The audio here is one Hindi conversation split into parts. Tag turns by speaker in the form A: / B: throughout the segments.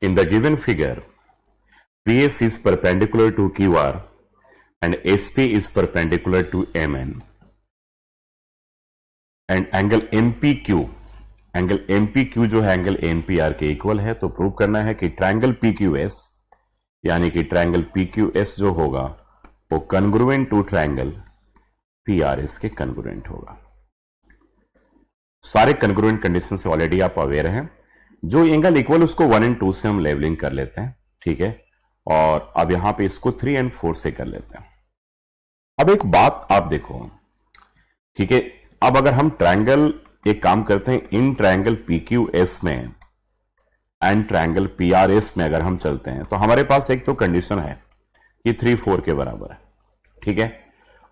A: In the given figure, PS is perpendicular to QR and SP is perpendicular to MN. And angle MPQ angle MPQ जो है एंगल NPR के equal है तो prove करना है कि triangle PQS यानी कि triangle PQS जो होगा वो congruent to triangle P R S के कन्ग्रुएंट होगा सारे कन्ग्रुएंट कंडीशन से ऑलरेडी आप अवेयर हैं जो एंगल इक्वल उसको वन एंड टू से हम लेवलिंग कर लेते हैं ठीक है और अब यहां पे इसको थ्री एंड फोर से कर लेते हैं अब एक बात आप देखो ठीक है अब अगर हम ट्राइंगल एक काम करते हैं इन ट्राइंगल पी क्यू एस में and triangle P R S में अगर हम चलते हैं तो हमारे पास एक तो कंडीशन है कि थ्री फोर के बराबर है ठीक है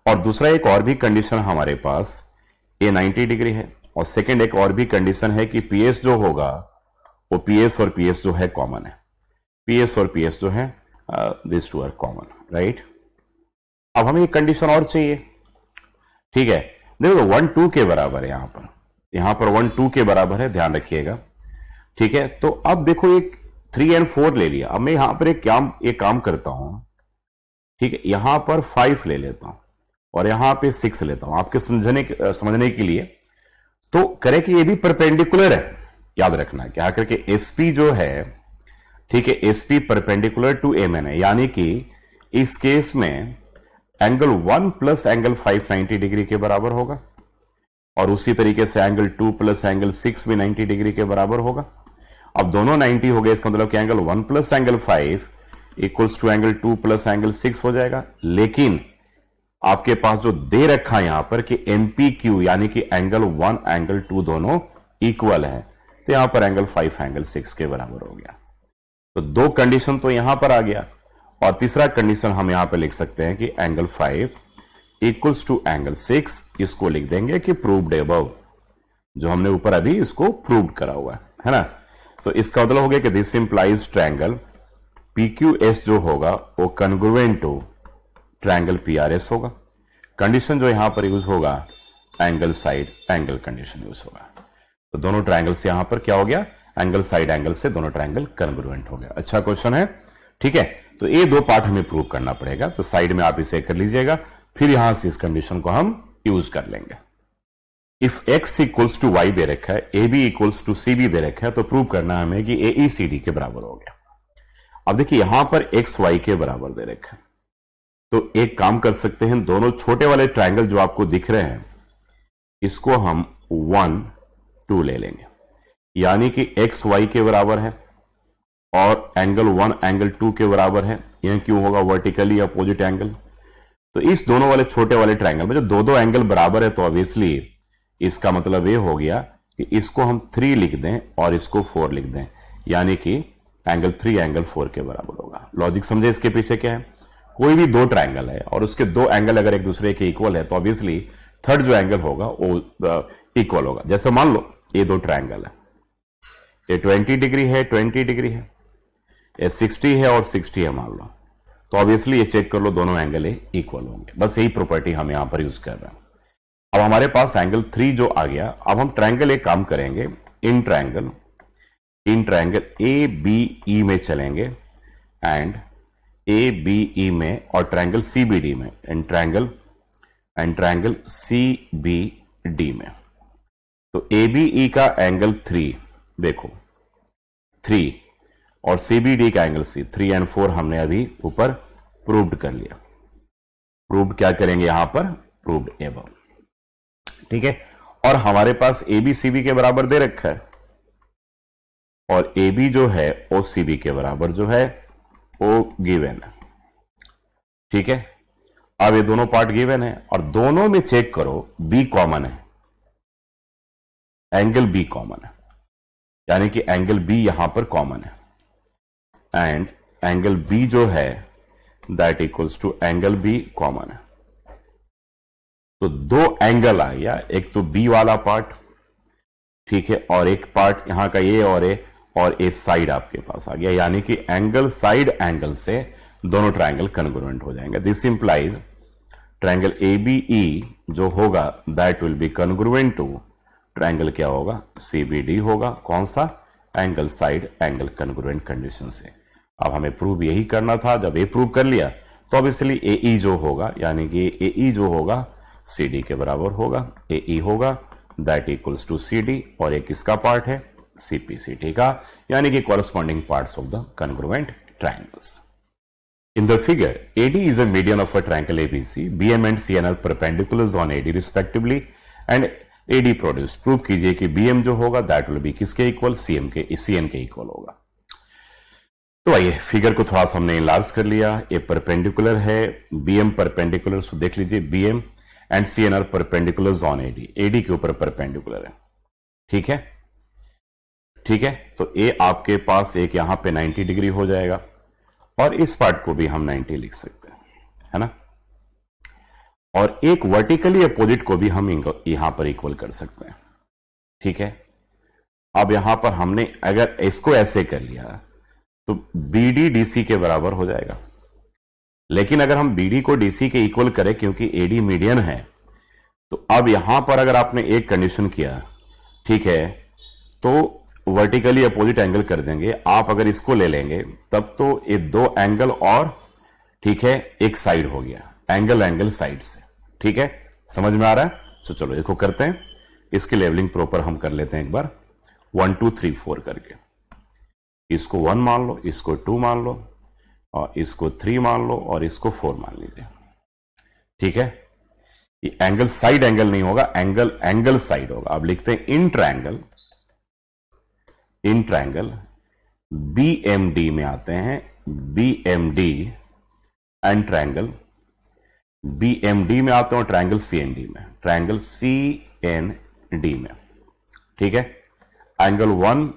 A: और दूसरा एक और भी कंडीशन हमारे पास ए 90 डिग्री है और सेकेंड एक और भी कंडीशन है कि पीएस जो होगा वो पीएस और पीएस जो है कॉमन है पीएस और पीएस जो है this two are common right अब हमें एक कंडीशन और चाहिए ठीक है देखो वन तो टू के बराबर है यहां पर यहां पर वन टू के बराबर है ध्यान रखिएगा ठीक है तो अब देखो एक थ्री एंड फोर ले लिया अब मैं यहां पर एक काम एक काम करता हूं ठीक है यहां पर फाइव ले लेता हूं और यहां पे सिक्स लेता हूं आपके समझने समझने के लिए तो करें कि ये भी परपेंडिकुलर है याद रखना क्या करके एसपी जो है ठीक है SP perpendicular to M N है यानी कि इस केस में angle one plus angle five ninety degree के बराबर होगा और उसी तरीके से angle two plus angle six भी नाइनटी डिग्री के बराबर होगा अब दोनों नाइन्टी हो गए इसका मतलब कि angle one plus angle five equals to angle two plus angle six हो जाएगा लेकिन आपके पास जो दे रखा है यहां पर कि एमपी क्यू यानी कि एंगल वन एंगल टू दोनों इक्वल है तो यहां पर एंगल फाइव एंगल सिक्स के बराबर हो गया तो दो कंडीशन तो यहां पर आ गया और तीसरा कंडीशन हम यहां पर लिख सकते हैं कि angle five equals to angle six इसको लिख देंगे कि प्रूव्ड एबव जो हमने ऊपर अभी इसको प्रूव करा हुआ है है ना तो इसका मतलब हो गया कि दिस इंप्लाइज ट्रैंगल PQS जो होगा वो कन्ग्रुवेंट टू आर PRS होगा कंडीशन जो यहां पर यूज होगा angle side angle condition use होगा तो दोनों ट्रायंगल से यहां पर क्या हो गया एंगल साइड एंगल से दोनों ट्रायंगल कन्ग्रुवेंट हो गया अच्छा क्वेश्चन है ठीक है तो ये दो पार्ट हमें प्रूव करना पड़ेगा तो साइड में आप इसे कर लीजिएगा फिर यहां से इस कंडीशन को हम यूज कर लेंगे if X equals to Y दे रखा है A B equals to C B दे रखा है तो प्रूव करना हमें कि ए ई सी डी के बराबर हो गया अब देखिए यहां पर एक्स वाई के बराबर दे रखा है तो एक काम कर सकते हैं दोनों छोटे वाले ट्राइंगल जो आपको दिख रहे हैं इसको हम वन टू ले लेंगे यानी कि एक्स वाई के बराबर है और एंगल वन एंगल टू के बराबर है यह क्यों होगा वर्टिकली अपोजिट एंगल तो इस दोनों वाले छोटे वाले ट्राइंगल में जो दो दो एंगल बराबर है तो ऑब्वियसली इसका मतलब ये हो गया कि इसको हम थ्री लिख दें और इसको फोर लिख दें यानी कि एंगल थ्री एंगल फोर के बराबर होगा लॉजिक समझे इसके पीछे क्या है कोई भी दो ट्राइंगल है और उसके दो एंगल अगर एक दूसरे के इक्वल है तो ऑब्वियसली थर्ड जो एंगल होगा वो इक्वल uh, होगा जैसे मान लो ये दो ट्राइंगल है ये ट्वेंटी डिग्री है ट्वेंटी डिग्री है ये सिक्सटी है और सिक्सटी है मान लो तो ऑब्वियसली ये चेक कर लो दोनों एंगल इक्वल होंगे बस यही प्रॉपर्टी हम यहां पर यूज कर रहे हैं अब हमारे पास एंगल थ्री जो आ गया अब हम ट्राइंगल एक काम करेंगे इन triangle in triangle A B E में चलेंगे एंड ए बी ई में और ट्राइंगल सी बी डी में and triangle and triangle C B D में तो ए बी ई का एंगल थ्री देखो थ्री और सी बी डी का angle C three and four हमने अभी ऊपर प्रूव्ड कर लिया प्रूव्ड क्या करेंगे यहां पर प्रूव्ड एब ठीक है और हमारे पास ए बी सी बी के बराबर दे रखा है और ए बी जो है ओ सी बी के बराबर जो है ओ गिवेन है ठीक है अब ये दोनों पार्ट गिवेन है और दोनों में चेक करो बी कॉमन है एंगल बी कॉमन है यानी कि एंगल बी यहां पर कॉमन है एंड एंगल बी जो है that equals to angle B common है तो दो एंगल आ गया एक तो बी वाला पार्ट ठीक है और एक पार्ट यहां का ये और ये और ए साइड आपके पास आ गया यानी कि एंगल साइड एंगल से दोनों ट्राइंगल कन्ग्रोनेंट हो जाएंगे this implies triangle A B E जो होगा that will be congruent to triangle क्या होगा सी बी डी होगा कौन सा angle side angle congruent condition से अब हमें प्रूव यही करना था जब ए प्रूव कर लिया तो अब इसलिए ए ई e जो होगा यानी कि ए ई e जो होगा सी डी के बराबर होगा ए ई e होगा that equals to C D और एक किसका पार्ट है CPC ठीक है यानी कि corresponding parts of the congruent triangles. In the figure, AD is a median of a triangle ABC. BM and CN are perpendiculars on AD respectively and AD produce. Prove कीजिए कि BM जो होगा that will be किसके इक्वल CM के CN के इक्वल होगा तो आइए फिगर को थोड़ा सा हमने इलार्ज कर लिया ये परपेंडिकुलर है बीएम परपेंडिकुलर सो देख लीजिए BM and C N are perpendicular on AD AD के ऊपर परपेंडिकुलर है ठीक है ठीक है तो ए आपके पास एक यहां पे 90 डिग्री हो जाएगा और इस पार्ट को भी हम 90 लिख सकते हैं है ना और एक वर्टिकली अपोजिट को भी हम यहां पर इक्वल कर सकते हैं ठीक है अब यहां पर हमने अगर इसको ऐसे कर लिया तो बी डी डी सी के बराबर हो जाएगा लेकिन अगर हम बी को डी के इक्वल करें क्योंकि ए मीडियन है तो अब यहां पर अगर आपने एक कंडीशन किया ठीक है तो वर्टिकली अपोजिट एंगल कर देंगे आप अगर इसको ले लेंगे तब तो ये दो एंगल और ठीक है एक साइड हो गया एंगल एंगल साइड से ठीक है समझ में आ रहा है तो चलो देखो करते हैं इसकी लेवलिंग प्रॉपर हम कर लेते हैं एक बार वन टू थ्री फोर करके इसको वन मान लो इसको टू मान लो और इसको थ्री मान लो और इसको फोर मान लीजिए ठीक है ये एंगल साइड एंगल नहीं होगा एंगल एंगल साइड होगा आप लिखते हैं इंटर एंगल इन ट्रायंगल डी में आते हैं डी एंड ट्रायंगल बीएमडी में आते सी ट्रायंगल डी में ट्रायंगल सी एन डी में ठीक है angle one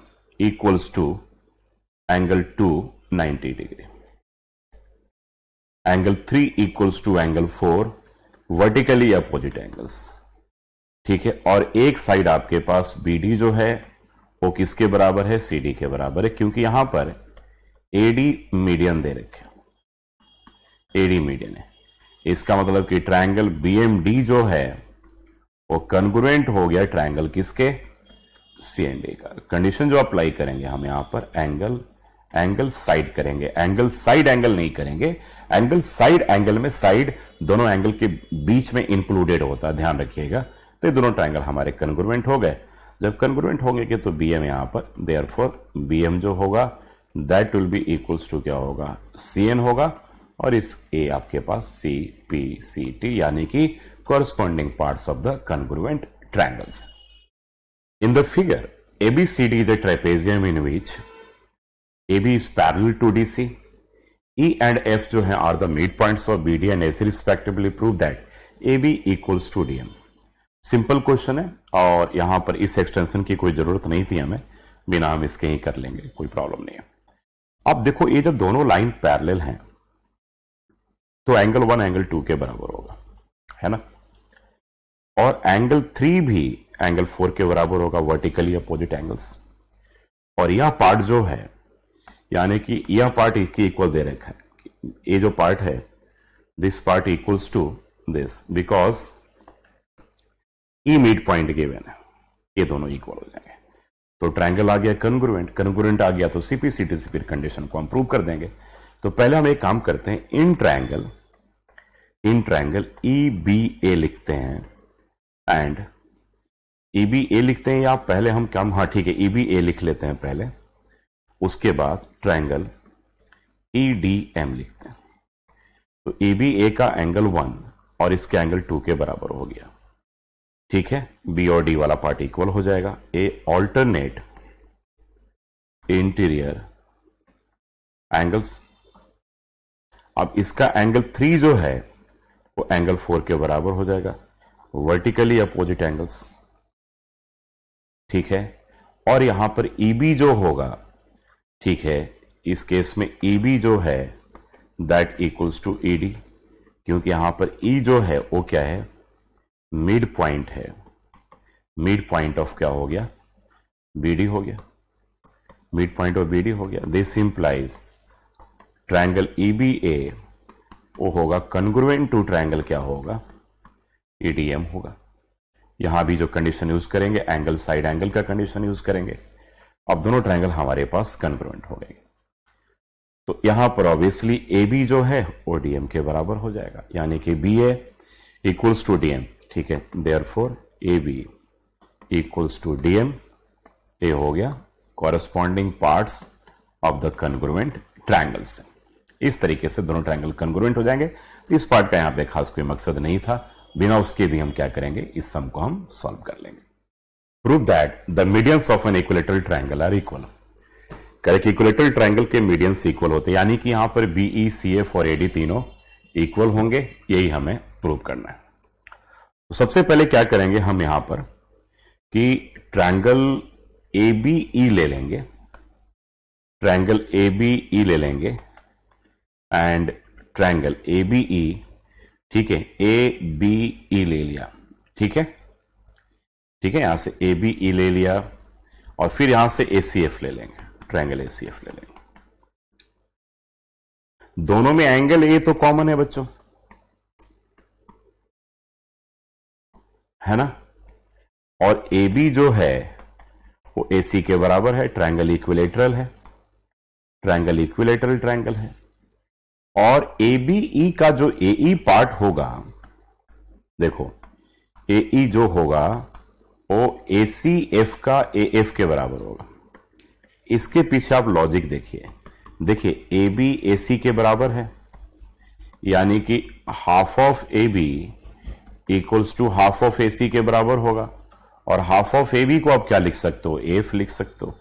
A: equals to angle two 90 degree angle three equals to angle four vertically opposite angles ठीक है और एक साइड आपके पास बी डी जो है वो किसके बराबर है सी डी के बराबर है क्योंकि यहां पर ए डी मीडियन दे रखे ए डी मीडियन है इसका मतलब कि ट्रायंगल डी जो है वो कंग्रुएंट हो गया ट्रायंगल किसके सी एंड का कंडीशन जो अप्लाई करेंगे हम यहां पर एंगल एंगल साइड करेंगे एंगल साइड एंगल नहीं करेंगे एंगल साइड एंगल में साइड दोनों एंगल के बीच में इंक्लूडेड होता है ध्यान रखिएगा तो ये दोनों ट्रायंगल हमारे कंग्रुएंट हो गए जब कन्ग्रुएंट होंगे कि तो बी एम यहाँ पर देयर फोर बी एम जो होगा that will be equals to क्या होगा सी एन होगा और इस ए आपके पास सी पी सी टी यानी कि corresponding parts of the congruent triangles. In the figure, ABCD is a trapezium in which AB is parallel to DC. E and F जो हैं are the midpoints of BD and AC respectively prove that AB equals to DM. Simple question है और यहां पर इस एक्सटेंशन की कोई ज़रूरत नहीं थी हमें बिना हम इसके ही कर लेंगे कोई प्रॉब्लम नहीं है अब देखो ये जब दोनों लाइन पैरेलल हैं तो एंगल वन एंगल टू के बराबर होगा है ना और एंगल थ्री भी एंगल फोर के बराबर होगा वर्टिकली अपोजिट एंगल्स और यह पार्ट जो है यानी कि यह पार्ट इसकी इक्वल दे रखा है ये जो पार्ट है this part equals to this because E mid point given है ये दोनों इक्वल हो जाएंगे तो ट्रायंगल आ गया कन्ग्रुएंट कन्ग्रुएंट आ गया तो सीपी सी टी कंडीशन को हम प्रूव कर देंगे तो पहले हम एक काम करते हैं in triangle in triangle E B A लिखते हैं एंड ई बी ए लिखते हैं या पहले हम क्या हाँ ठीक है ई बी ए लिख लेते हैं पहले उसके बाद ट्रायंगल ई डी एम लिखते हैं तो ई बी ए का एंगल वन और इसके एंगल टू के बराबर हो गया ठीक है बी और डी वाला पार्ट इक्वल हो जाएगा ए ऑल्टरनेट इंटीरियर एंगल्स अब इसका एंगल थ्री जो है वो एंगल फोर के बराबर हो जाएगा वर्टिकली अपोजिट एंगल्स ठीक है और यहां पर ई e जो होगा ठीक है इस केस में ई e जो है दैट इक्वल्स टू ई क्योंकि यहां पर ई e जो है वो क्या है मिड पॉइंट है मिड पॉइंट ऑफ क्या हो गया बी हो गया मिड पॉइंट ऑफ बी हो गया this implies triangle E B A वो होगा कन्ग्रुवेंट टू ट्रायंगल क्या होगा ईडीएम e होगा यहां भी जो कंडीशन यूज करेंगे एंगल साइड एंगल का कंडीशन यूज करेंगे अब दोनों ट्रायंगल हमारे पास कन्ग्रुवेंट हो गए तो यहां पर ऑब्वियसली ए बी जो है ओडीएम के बराबर हो जाएगा यानी कि B A equals to DM ठीक है therefore A B equals to D M A हो गया corresponding parts of the congruent triangles इस तरीके से दोनों ट्राइंगल कन्ग्रुवेंट हो जाएंगे तो इस पार्ट का यहां पे खास कोई मकसद नहीं था बिना उसके भी हम क्या करेंगे इस सम को हम सॉल्व कर लेंगे prove that the medians of an equilateral triangle are equal correct equilateral triangle के मीडियंस इक्वल होते हैं यानी कि यहां पर बीई सी एफ और एडी तीनों इक्वल होंगे यही हमें प्रूव करना है तो सबसे पहले क्या करेंगे हम यहां पर कि ट्रायंगल ए बी ई ले लेंगे ट्रायंगल ए बी ई ले लेंगे and triangle A B E ठीक है ए बी ई ले लिया ठीक है ठीक है यहां से ए बी ई ले लिया और फिर यहां से ए सी एफ ले लेंगे ट्रायंगल ए सी एफ ले लेंगे दोनों में एंगल ए तो कॉमन है बच्चों है ना और ए बी जो है वो ए सी के बराबर है ट्रायंगल इक्विलेटरल है ट्रायंगल इक्विलेटरल ट्रायंगल है और ए बी ई का जो ए ई पार्ट होगा देखो ए ई e जो होगा वो ए सी एफ का ए एफ के बराबर होगा इसके पीछे आप लॉजिक देखिए देखिए ए बी ए सी के बराबर है यानी कि half of A B equals to half of A C के बराबर होगा और हाफ ऑफ ए बी को आप क्या लिख सकते हो एफ लिख सकते हो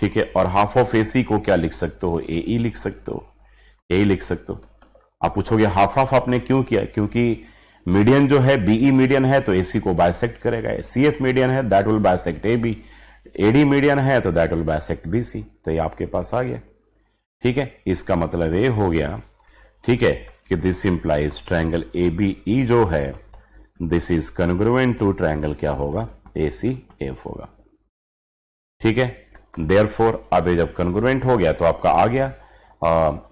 A: ठीक है और हाफ ऑफ ए सी को क्या लिख सकते हो ए ई e लिख सकते हो ए e लिख सकते हो आप पूछोगे हाफ ऑफ आपने क्यों किया क्योंकि मीडियन जो है बीई मीडियन e है तो एसी को बायसेक्ट करेगा सी एफ मीडियन है that will bisect A B AD median है तो that will bisect B C तो ये आपके पास आ गया ठीक है इसका मतलब ए हो गया ठीक है कि this implies triangle A B E जो है this is congruent to triangle क्या होगा ए सी एफ होगा ठीक है देयर फोर अब ये जब कन्ग्रुवेंट हो गया तो आपका आ गया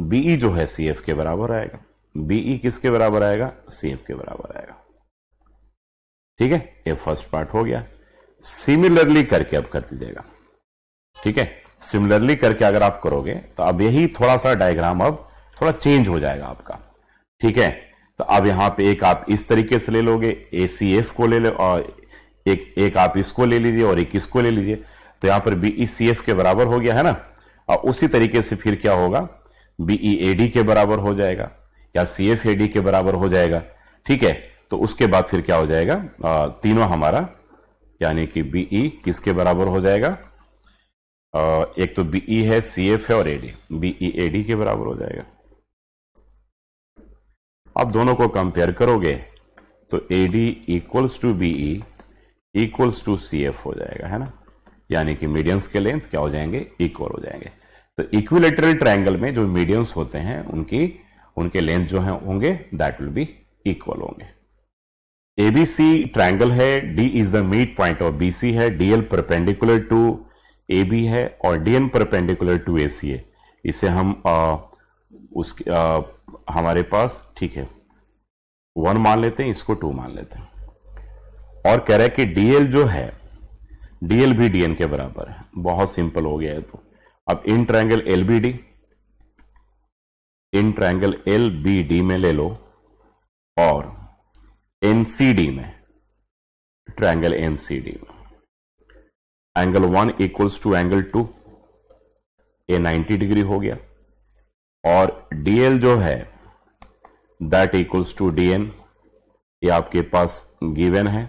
A: बीई e जो है सी एफ के बराबर आएगा बीई e किसके बराबर आएगा सी एफ के बराबर आएगा ठीक है ये फर्स्ट पार्ट हो गया सिमिलरली करके अब कर दीजिएगा ठीक है सिमिलरली करके अगर आप करोगे तो अब यही थोड़ा सा डायग्राम अब थोड़ा चेंज हो जाएगा आपका ठीक है तो अब यहां पे एक आप इस तरीके से ले लोगे ए सी एफ को ले लो और एक एक आप इसको ले लीजिए और एक इसको ले लीजिए तो यहां पर बी ई सी एफ के बराबर हो गया है ना और उसी तरीके से फिर क्या होगा बी ई ए डी के बराबर हो जाएगा या सी एफ ए डी के बराबर हो जाएगा ठीक है तो उसके बाद फिर क्या हो जाएगा आ, तीनों हमारा यानी कि बी ई e किसके बराबर हो जाएगा आ, एक तो बी ई e है सी एफ है और A D B E A D के बराबर हो जाएगा अब दोनों को कंपेयर करोगे तो A D equals to B E equals to C F हो जाएगा है ना यानी कि मीडियंस के लेंथ क्या हो जाएंगे इक्वल हो जाएंगे तो इक्विलेटरल ट्रायंगल में जो मीडियंस होते हैं उनकी उनके लेंथ जो है होंगे दैट विल बी इक्वल होंगे एबीसी ट्रायंगल है D is the mid point of BC है DL perpendicular to A B है और DN perpendicular to A C है इसे हम आ, उसकी हमारे पास ठीक है वन मान लेते हैं इसको टू मान लेते हैं और कह रहा है कि डीएल जो है डीएल भी डीएन के बराबर है बहुत सिंपल हो गया है तो अब in triangle L B D in triangle L B D में ले लो और एन सी डी में ट्रैंगल एन सी डी में angle one equals to angle two a 90 degree हो गया और डीएल जो है that equals to D N ये आपके पास गिवन है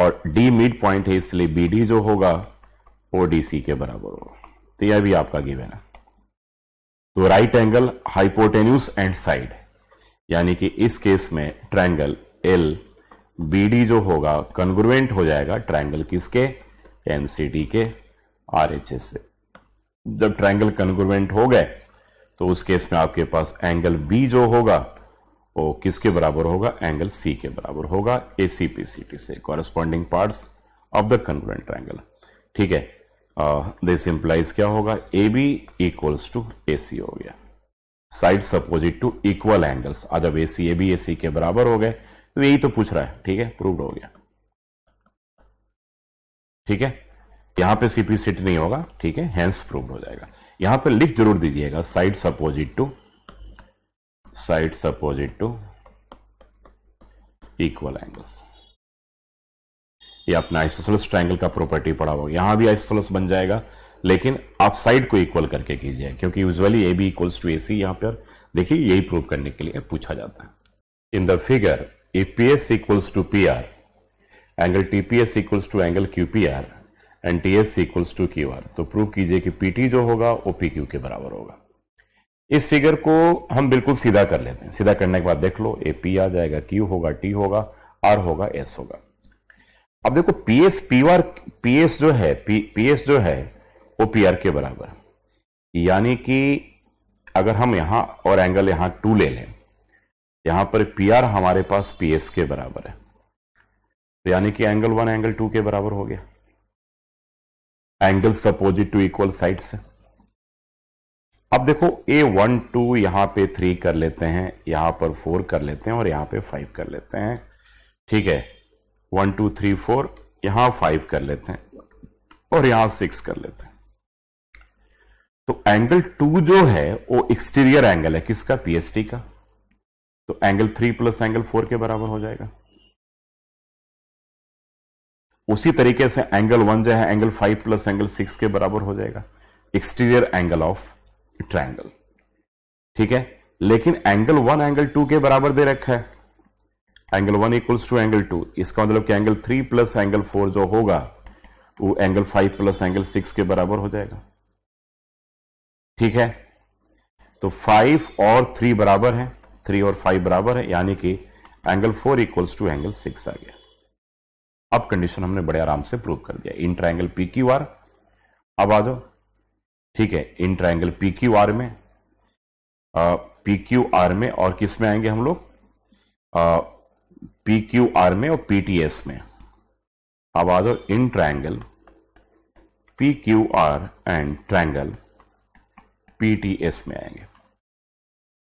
A: और डी मिड पॉइंट है इसलिए बी डी जो होगा वो डी सी के बराबर होगा तो यह भी आपका गिवन है तो right angle hypotenuse and side यानी कि इस केस में ट्रायंगल एल बी डी जो होगा कन्ग्रुएंट हो जाएगा ट्रायंगल किसके एनसीडी के आर एच एस से जब ट्रायंगल कन्ग्रुवेंट हो गए तो उस केस में आपके पास एंगल बी जो होगा वो किसके बराबर होगा एंगल सी के बराबर होगा A C P C T से corresponding part of the congruent angle ठीक है दिस uh, इंप्लाइज क्या होगा A B equals to A C हो गया side opposite to equal angles आज अब ए C A B A C के बराबर हो गए तो यही तो पूछ रहा है ठीक है प्रूव्ड हो गया ठीक है यहां पे सीपीसीटी नहीं होगा ठीक है हैंस प्रूव्ड हो जाएगा यहां पर लिख जरूर दीजिएगा side opposite to side opposite to equal angles ये अपना आइसोसलस ट्रायंगल का प्रॉपर्टी पड़ा होगा यहां भी आइसोसलस बन जाएगा लेकिन आप साइड को इक्वल करके कीजिए क्योंकि usually A B equals to A C यहां पर देखिए यही प्रूव करने के लिए पूछा जाता है in the figure if P S equals to P R angle T P S equals to angle Q P R and T S equals to Q R तो प्रूव कीजिए कि पीटी जो होगा वो पी क्यू के बराबर होगा इस फिगर को हम बिल्कुल सीधा कर लेते हैं सीधा करने के बाद देख लो ए पी आ जाएगा क्यू होगा टी होगा आर होगा एस होगा अब देखो P S P R P S जो है पी एस जो है वो पी आर के बराबर यानी कि अगर हम यहां और एंगल यहां टू ले लें यहां पर पी आर हमारे पास पी एस के बराबर है तो यानी कि एंगल वन एंगल टू के बराबर हो गया angles opposite to equal sides है अब देखो ए वन टू यहां पे थ्री कर लेते हैं यहां पर फोर कर लेते हैं और यहां पे फाइव कर लेते हैं ठीक है वन टू थ्री फोर यहां फाइव कर लेते हैं और यहां सिक्स कर लेते हैं तो एंगल टू जो है वो एक्सटीरियर एंगल है किसका पीएसटी का तो angle three plus angle four के बराबर हो जाएगा उसी तरीके से एंगल वन जो है angle five plus angle six के बराबर हो जाएगा एक्सटीरियर एंगल ऑफ ट्रायंगल ठीक है लेकिन एंगल वन एंगल टू के बराबर दे रखा है angle one equals to angle two इसका मतलब कि angle three plus angle four जो होगा वो angle five plus angle six के बराबर हो जाएगा ठीक है तो फाइव और थ्री बराबर है थ्री और फाइव बराबर है यानी कि angle four equals to angle six आ गया अब कंडीशन हमने बड़े आराम से प्रूव कर दिया in triangle P Q R अब आ जाओ ठीक है in triangle P Q R में पी क्यू आर में और किस में आएंगे हम लोग पी क्यू आर में और पीटीएस में अब आ जाओ in triangle P Q R and triangle PTS में आएंगे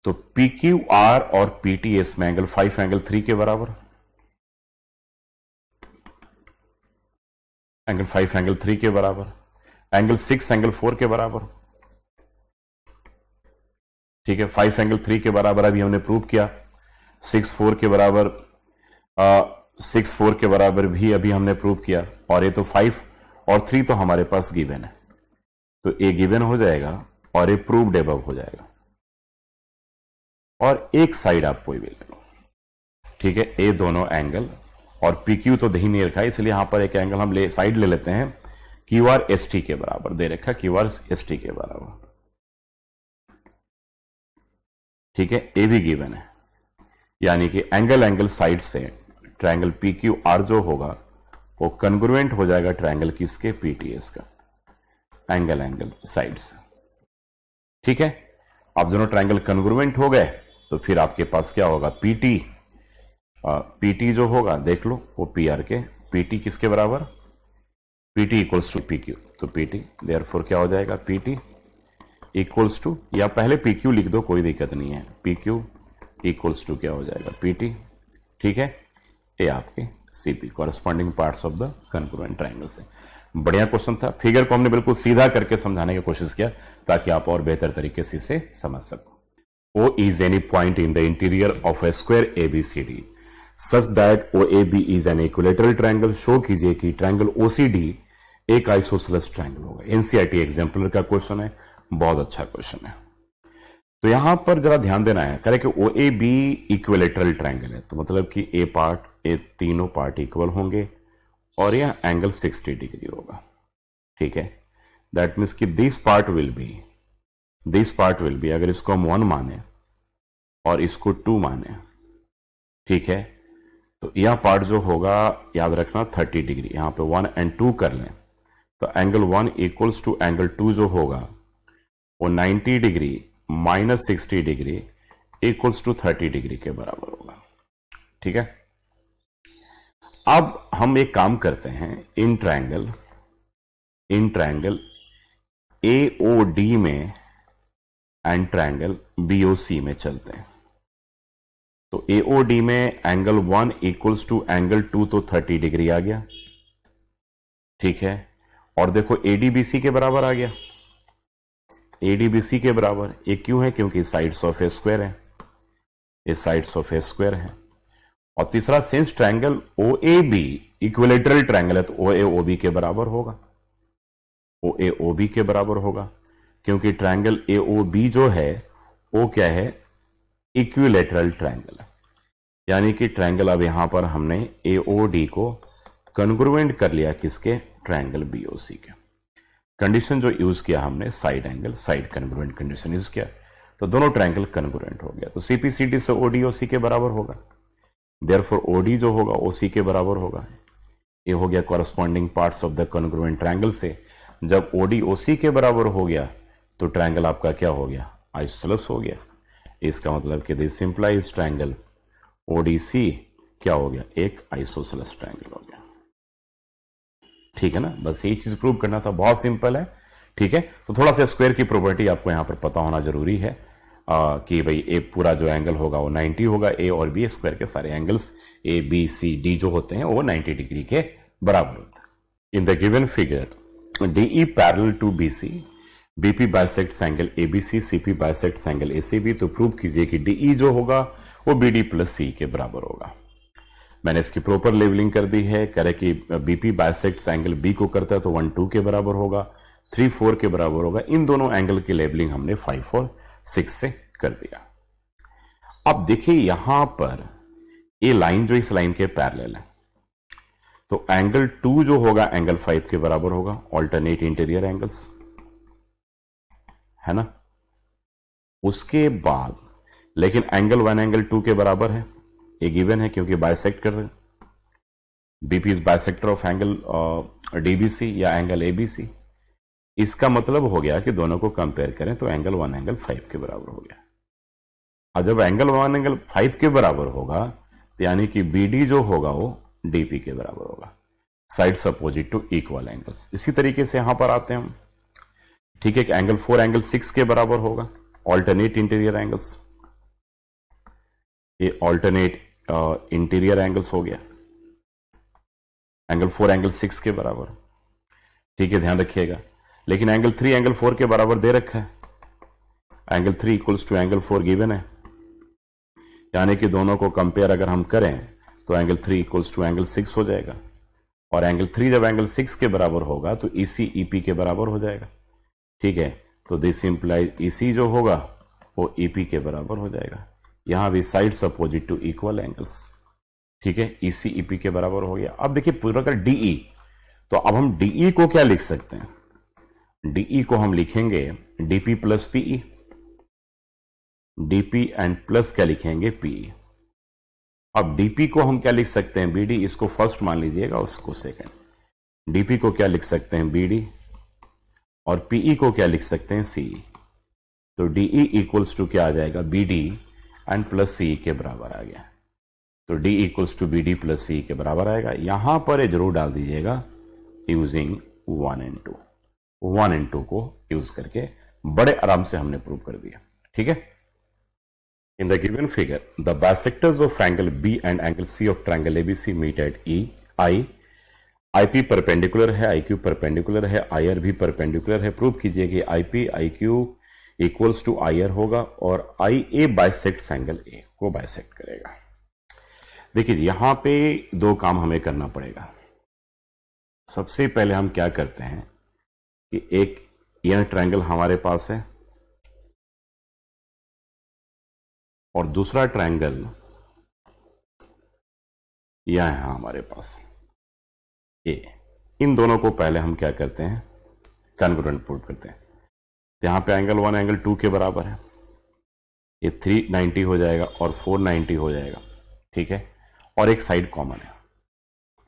A: तो पी क्यू आर और पीटीएस में एंगल फाइव एंगल थ्री के बराबर एंगल फाइव एंगल थ्री के बराबर एंगल सिक्स एंगल फोर के बराबर ठीक है फाइव एंगल थ्री के बराबर अभी हमने प्रूव किया सिक्स फोर के बराबर सिक्स फोर के बराबर भी अभी हमने प्रूव किया और ये तो फाइव और थ्री तो हमारे पास गिवन है तो ए गिवन हो जाएगा और ए प्रूव डेबव हो जाएगा और एक साइड आप कोई भी ले लो ठीक है ए दोनों एंगल और पी क्यू तो दही नहीं रखा इसलिए यहां पर एक एंगल हम ले साइड ले लेते हैं क्यू आर एस टी के बराबर दे रखा क्यू आर एस टी के बराबर ठीक है ए भी गिवन है यानी कि एंगल एंगल साइड से ट्रायंगल पी क्यू आर जो होगा वो कंग्रुएंट हो जाएगा ट्रायंगल किसके पी टी एस का एंगल एंगल साइड से ठीक है आप दोनों ट्रायंगल कंग्रुएंट हो गए तो फिर आपके पास क्या होगा पी टी पीटी जो होगा देख लो वो पी आर के पीटी किसके बराबर PT equals to P Q तो पीटी देयर फोर क्या हो जाएगा पीटी इक्वल्स टू या पहले पी क्यू लिख दो कोई दिक्कत नहीं है पी क्यू इक्वल्स टू क्या हो जाएगा पीटी ठीक है ये आपके C P part of the congruent triangle से बढ़िया क्वेश्चन था फिगर को हमने बिल्कुल सीधा करके समझाने की कोशिश किया ताकि आप और बेहतर तरीके से इसे समझ सको O is any point in the interior of a square A B C D such that O A B is an equilateral triangle show कीजिए कि ट्रायंगल ओसीडी एक आइसोसलस ट्रायंगल होगा एनसीआरटी एग्जाम्पलर का क्वेश्चन है बहुत अच्छा क्वेश्चन है तो यहां पर जरा ध्यान देना है करें कि O A B equilateral triangle है तो मतलब कि ए पार्ट ए तीनों पार्ट इक्वल होंगे और यह एंगल 60 डिग्री होगा ठीक है दैट मीन्स कि this part will be this part will be अगर इसको हम वन माने और इसको टू माने ठीक है तो यह पार्ट जो होगा याद रखना 30 डिग्री यहाँ पे वन एंड टू कर लें तो angle one equals to angle two जो होगा वो 90 degree minus sixty degree equals to 30 degree के बराबर होगा ठीक है अब हम एक काम करते हैं in triangle in triangle A O D में and triangle B O C में चलते हैं तो ए में angle one equals to angle two तो थर्टी डिग्री आ गया ठीक है और देखो एडीबीसी के बराबर आ गया एडीबीसी के बराबर ये क्यों है क्योंकि साइड्स ऑफ ए स्क्वायर है ये साइड्स ऑफ ए स्क्वायर है और तीसरा since triangle O A B equilateral triangle है तो ओ ए ओ बी के बराबर होगा ओ ए ओ बी के बराबर होगा क्योंकि ट्रायंगल ए ओ बी जो है वो क्या है इक्विलेटरल ट्रायंगल है यानी कि ट्रायंगल अब यहां पर हमने ए को कन्ग्रुवेंट कर लिया किसके ट्रायंगल बी ओ सी के कंडीशन जो यूज़ किया हमने side angle side congruent condition use किया तो दोनों ट्रायंगल कन्ग्रुवेंट हो गया तो सीपीसीडी से ओडी ओसी के बराबर होगा देयर फोर ओडी जो होगा ओ सी के बराबर होगा ये हो गया corresponding part of the congruent triangle से जब ओडी ओसी सी के बराबर हो गया तो ट्रायंगल आपका क्या हो गया आइसोलस हो गया इसका मतलब कि दिस सिंप्लाइज ट्रायंगल ओडीसी क्या हो गया एक आइसोसलस ट्रायंगल हो गया ठीक है ना बस यही चीज प्रूव करना था बहुत सिंपल है ठीक है तो थोड़ा सा स्क्वायर की प्रॉपर्टी आपको यहां पर पता होना जरूरी है आ, कि भाई ए पूरा जो एंगल होगा वो 90 होगा ए और बी स्क्वायर के सारे angles A B C D जो होते हैं वो 90 डिग्री के बराबर होते हैं in the given figure D E parallel to B C BP P bisect angle A B C C P bisect angle A C B तो प्रूव कीजिए कि डी ई e जो होगा वो बी डी प्लस सी के बराबर होगा मैंने इसकी प्रॉपर लेवलिंग कर दी है करे कि बीपी बायसेक्ट एंगल बी को करता है तो वन टू के बराबर होगा थ्री फोर के बराबर होगा इन दोनों एंगल की लेबलिंग हमने फाइव और सिक्स से कर दिया अब देखिए यहां पर ये लाइन जो इस लाइन के पैरेलल है तो एंगल टू जो होगा एंगल फाइव के बराबर होगा ऑल्टरनेट इंटीरियर एंगल्स है ना उसके बाद लेकिन एंगल वन एंगल टू के बराबर है ये गिवन है क्योंकि बायसेक्ट कर रहे BP is bisector of angle DBC या एंगल एबीसी इसका मतलब हो गया कि दोनों को कंपेयर करें तो एंगल वन एंगल फाइव के बराबर हो गया और जब एंगल वन एंगल फाइव के बराबर होगा तो यानी कि बी जो होगा वो डीपी के बराबर होगा side opposite to equal angles इसी तरीके से यहां पर आते हैं हम ठीक है एंगल फोर एंगल सिक्स के बराबर होगा ऑल्टरनेट इंटीरियर एंगल्स ये ऑल्टरनेट इंटीरियर एंगल्स हो गया एंगल फोर एंगल सिक्स के बराबर ठीक है ध्यान रखिएगा लेकिन एंगल थ्री एंगल फोर के बराबर दे रखा है angle three equals to angle four given है यानी कि दोनों को कंपेयर अगर हम करें तो angle three equals to angle six हो जाएगा और एंगल थ्री जब एंगल सिक्स के बराबर होगा तो ईसी ईपी e के बराबर हो जाएगा ठीक है तो दिस इंप्लाइज ई सी जो होगा वो ई e पी के बराबर हो जाएगा यहां भी sides opposite to equal angles ठीक है ईसी e ईपी e के बराबर हो गया अब देखिए पूरा कर डीई e। तो अब हम डीई को क्या लिख सकते हैं डीई को हम लिखेंगे DP plus PE DP and plus क्या लिखेंगे पीई अब डीपी को हम क्या लिख सकते हैं बीडी इसको फर्स्ट मान लीजिएगा उसको सेकंड डीपी को क्या लिख सकते हैं बीडी और पीई को क्या लिख सकते हैं सीई तो डीई इक्वल्स टू क्या आ जाएगा बीडी एंड प्लस सी के बराबर आ गया तो D equals to B D plus C के बराबर आएगा यहां पर ये जरूर डाल दीजिएगा using one and two one and two को यूज करके बड़े आराम से हमने प्रूव कर दिया ठीक है in the given figure the bisectors of angle B and angle C of triangle ABC meet at E I I P perpendicular है आई क्यू परपेंडिकुलर है आई आर भी परपेंडिकुलर है प्रूव कीजिए कि I P equals to I R होगा और आई ए बाइसेक्ट एंगल ए को बाइसेक्ट करेगा देखिए यहां पे दो काम हमें करना पड़ेगा सबसे पहले हम क्या करते हैं कि एक यह ट्रायंगल हमारे पास है और दूसरा ट्रायंगल यह है हमारे पास ए इन दोनों को पहले हम क्या करते हैं कन्वर्ट पुट करते हैं यहाँ पे एंगल वन एंगल टू के बराबर है ये थ्री नाइन्टी हो जाएगा और फोर नाइन्टी हो जाएगा ठीक है और एक साइड कॉमन है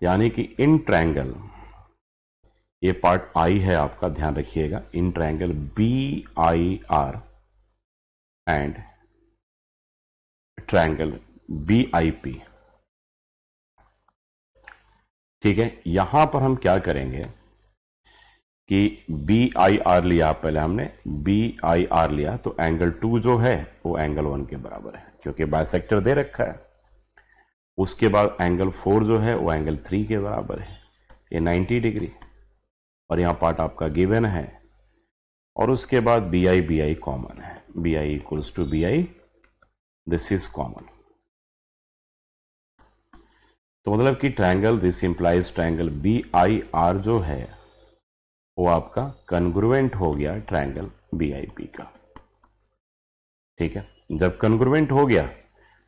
A: यानी कि इन ट्रैंगल ये पार्ट आई है आपका ध्यान रखिएगा in triangle B I R and triangle B I P ठीक है यहां पर हम क्या करेंगे कि बी आई आर लिया पहले हमने बी आई आर लिया तो एंगल टू जो है वो एंगल वन के बराबर है क्योंकि बायसेक्टर दे रखा है उसके बाद एंगल फोर जो है वो एंगल थ्री के बराबर है ये नाइन्टी डिग्री और यहाँ पार्ट आपका गिवन है और उसके बाद B I B I common है B I equals to B I this is common तो मतलब कि triangle this implies triangle B I R जो है वो आपका कन्ग्रुवेंट हो गया ट्रायंगल बीआईपी का ठीक है जब कन्ग्रुवेंट हो गया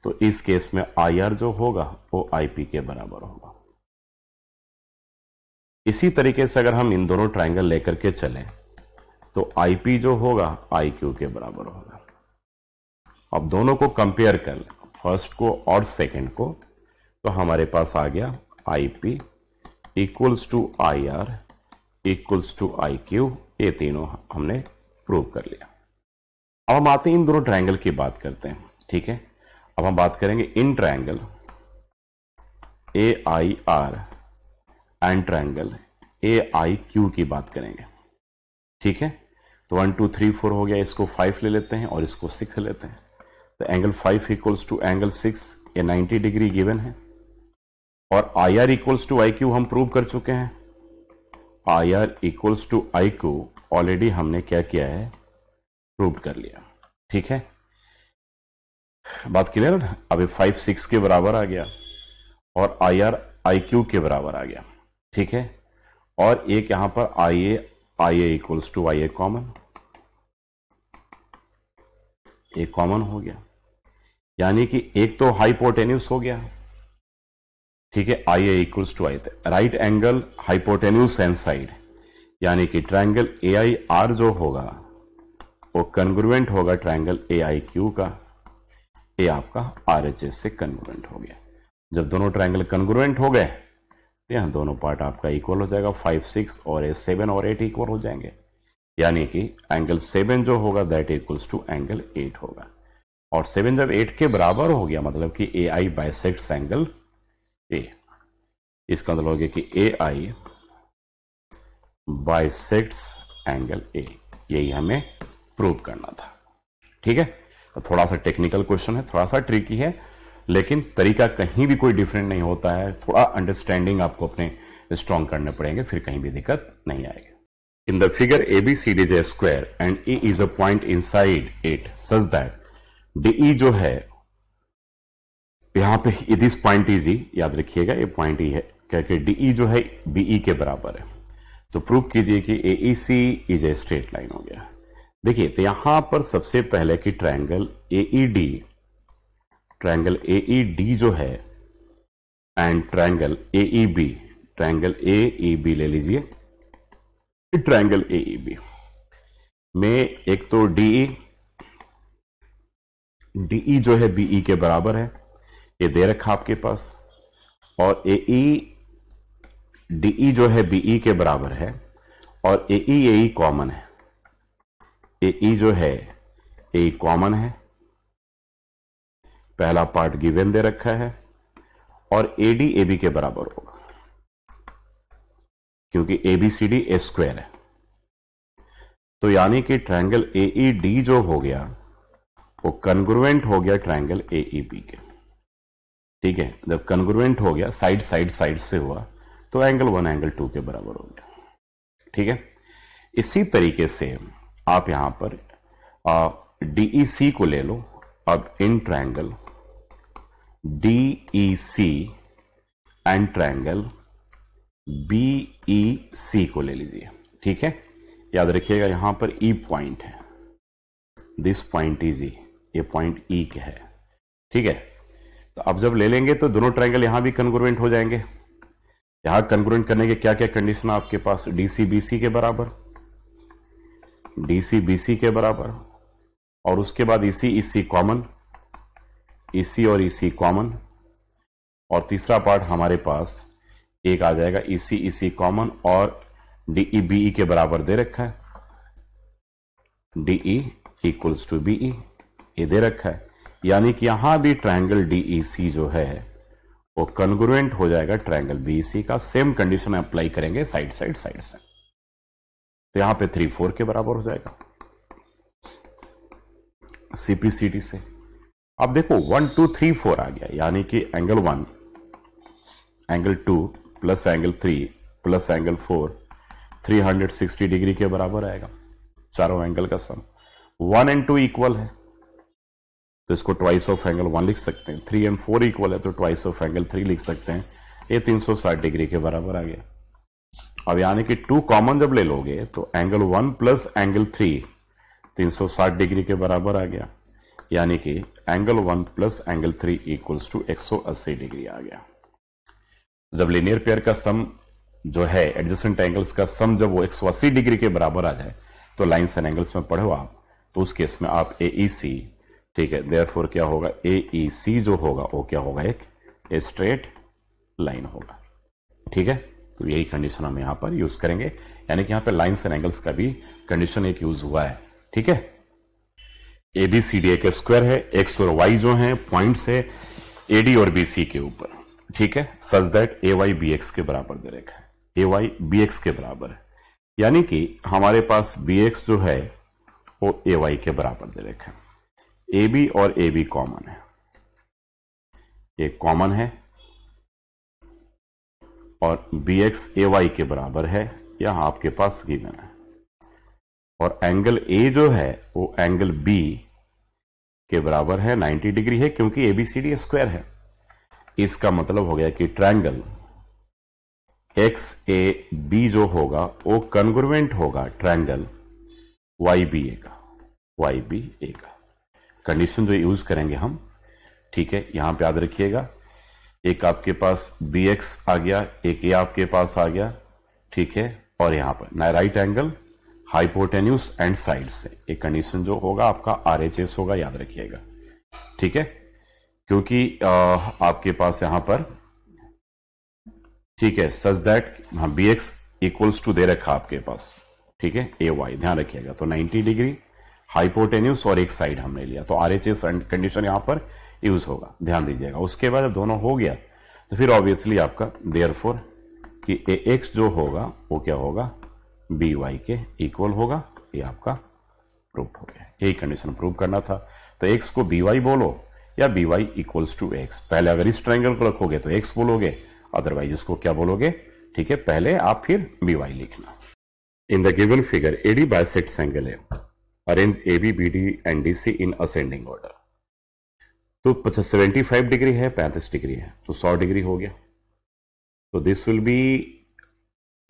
A: तो इस केस में आईआर जो होगा वो आईपी के बराबर होगा इसी तरीके से अगर हम इन दोनों ट्रायंगल लेकर के चलें तो आईपी जो होगा आईक्यू के बराबर होगा अब दोनों को कंपेयर कर लें फर्स्ट को और सेकंड को तो हमारे पास आ गया IP equals to IR equals to I Q ये तीनों हमने प्रूव कर लिया अब हम आते हैं इन दोनों ट्राइंगल की बात करते हैं ठीक है अब हम बात करेंगे इन triangle A I R and triangle A I Q की बात करेंगे ठीक है तो वन टू थ्री फोर हो गया इसको फाइव ले लेते हैं और इसको सिक्स ले लेते हैं तो angle five equals to angle six ये नाइन्टी डिग्री गिवन है और I R equals to I Q हम प्रूव कर चुके हैं I R equals to I को ऑलरेडी हमने क्या किया है प्रूव कर लिया ठीक है बात क्लियर अभी फाइव सिक्स के बराबर आ गया और आई आर आई क्यू के बराबर आ गया ठीक है और एक यहां पर I A I A equals to I A common A common हो गया यानी कि एक तो हाइपोटेन्यूस हो गया ठीक है I A equals to I right angle hypotenuse and side यानी कि ट्रायंगल ए आई आर जो होगा वो कन्ग्रुवेंट होगा ट्रायंगल ए आई क्यू का ए आपका आर एच एस से कन्ग्रुएंट हो गया जब दोनों ट्रायंगल कन्ग्रुवेंट हो गए तो यहाँ दोनों पार्ट आपका इक्वल हो जाएगा फाइव सिक्स और ए सेवन और एट इक्वल हो जाएंगे यानी कि एंगल सेवन जो होगा that equals to angle eight होगा और सेवन जब एट के बराबर हो गया मतलब कि ए आई बायसेक्ट्स एंगल ए इसका मतलब हो गया कि ए आई बाइसेक्ट्स एंगल ए यही हमें प्रूव करना था ठीक है तो थोड़ा सा टेक्निकल क्वेश्चन है थोड़ा सा ट्रिकी है लेकिन तरीका कहीं भी कोई डिफरेंट नहीं होता है थोड़ा अंडरस्टैंडिंग आपको अपने स्ट्रॉन्ग करने पड़ेंगे फिर कहीं भी दिक्कत नहीं आएगी in the figure A B C D's a square and E is a point inside it such that D जो है यहाँ पे दिस पॉइंट इज ई याद रखिएगा ये पॉइंट ई e है क्योंकि डी ई e जो है बी ई e के बराबर है तो प्रूव कीजिए कि A E C is a straight line हो गया देखिए तो यहां पर सबसे पहले कि triangle A E D triangle A E D जो है and triangle A E B triangle A E B ले लीजिए ट्रायंगल ए ई बी में एक तो डी ई डी ई जो है बी ई के बराबर है ये दे रखा आपके पास और ए ई डी ई जो है बी ई e के बराबर है और ए ई ए ई कॉमन है ए ई e जो है ए कॉमन e है पहला पार्ट गिवन दे रखा है और ए डी ए बी के बराबर होगा क्योंकि A B C D a square है तो यानी कि ट्रायंगल ए ई डी जो हो गया वो कन्ग्रुवेंट हो गया ट्रायंगल ए ई बी के ठीक है जब कन्ग्रुएंट हो गया साइड साइड साइड से हुआ तो एंगल वन एंगल टू के बराबर हो गया ठीक है इसी तरीके से आप यहां पर डीई सी e को ले लो अब in triangle D C and triangle B C को ले लीजिए ठीक है याद रखिएगा यहां पर ई e पॉइंट है दिस पॉइंट इज ई ये पॉइंट ई e के है ठीक है तो अब जब ले लेंगे तो दोनों ट्राइंगल यहां भी कन्ग्रुएंट हो जाएंगे यहां कन्ग्रुएंट करने के क्या क्या कंडीशन आपके पास डीसीबीसी के बराबर डीसीबीसी के बराबर और उसके बाद इसी इसी कॉमन इसी और इसी e कॉमन और तीसरा पार्ट हमारे पास एक आ जाएगा इसी इसी कॉमन और डीई बीई e e के बराबर दे रखा है डीई इक्वल्स टू बीई ये दे रखा है यानी कि यहां भी ट्रायंगल डीईसी e जो है वो कन्ग्रुएंट हो जाएगा ट्रायंगल बीसी e का सेम कंडीशन अप्लाई करेंगे साइड साइड साइड से तो यहां पे थ्री फोर के बराबर हो जाएगा सीपीसीडी से अब देखो वन टू थ्री फोर आ गया यानी कि angle one angle two plus angle three plus angle four three hundred sixty degree के बराबर आएगा चारों एंगल का sum one and two equal है तो इसको ट्वाइस ऑफ एंगल वन लिख सकते हैं थ्री एंड फोर इक्वल है तो ट्वाइस ऑफ एंगल थ्री लिख सकते हैं ये तीन सौ साठ डिग्री के बराबर आ गया अब यानी कि टू कॉमन जब ले लोगे तो angle one plus angle three तीन सौ साठ डिग्री के बराबर आ गया यानी कि angle one plus angle three equals to एक सौ अस्सी डिग्री आ गया जब लिनियर पेयर का सम जो है एडजस्टेंट एंगल्स का सम जब वो 180 डिग्री के बराबर आ जाए तो लाइन्स एंड एंगल्स में पढ़ो आप तो उस केस में आप ए ई सी ठीक है फोर क्या होगा ए ई सी जो होगा वो क्या होगा एक स्ट्रेट लाइन होगा ठीक है तो यही कंडीशन हम यहां पर यूज करेंगे यानी कि यहां पर लाइन्स एंड एंगल्स का भी कंडीशन एक यूज हुआ है ठीक है ए बी सी डी एक स्क्वायर है एक्स और वाई जो है पॉइंट्स है ए डी और बी सी के ऊपर ठीक है such that A Y B X के बराबर दे रेखा है ए वाई बी एक्स के बराबर है यानी कि हमारे पास बी एक्स जो है वो ए वाई के बराबर दे रेखा है ए बी और ए बी कॉमन है ये कॉमन है और बी एक्स ए वाई के बराबर है यहां आपके पास गिवन है और एंगल ए जो है वो एंगल बी के बराबर है 90 डिग्री है क्योंकि A B C D square है इसका मतलब हो गया कि ट्रायंगल एक्स ए बी जो होगा वो कन्ग्रुवेंट होगा ट्रायंगल वाई बी ए का वाई बी ए का कंडीशन जो यूज़ करेंगे हम ठीक है यहां पे याद रखिएगा एक आपके पास बी एक्स आ गया एक ए आपके पास आ गया ठीक है और यहां पर ना right angle hypotenuse and side से एक कंडीशन जो होगा आपका आर एच एस होगा याद रखिएगा ठीक है क्योंकि आ, आपके पास यहां पर ठीक है सच दैट हाँ बी एक्स इक्वल्स टू दे रखा आपके पास ठीक है ए वाई ध्यान रखिएगा तो 90 डिग्री हाइपोटेन्यूस और एक साइड हमने लिया तो आर एच एस कंडीशन यहां पर यूज होगा ध्यान दीजिएगा उसके बाद जब दोनों हो गया तो फिर ऑब्वियसली आपका देयर फोर कि ए एक्स जो होगा वो क्या होगा बी वाई के इक्वल होगा ये आपका प्रूफ हो गया यही कंडीशन प्रूव करना था तो एक्स को बी वाई बोलो या B Y equals to X पहले अगर इस ट्राइंगल को रखोगे तो एक्स बोलोगे अदरवाइज उसको क्या बोलोगे ठीक है पहले आप फिर बी वाई लिखना in the given figure AD bisect angle है A B B D and D C in ascending order तो सेवेंटी फाइव डिग्री है पैंतीस डिग्री है तो सौ डिग्री हो गया तो दिस विल बी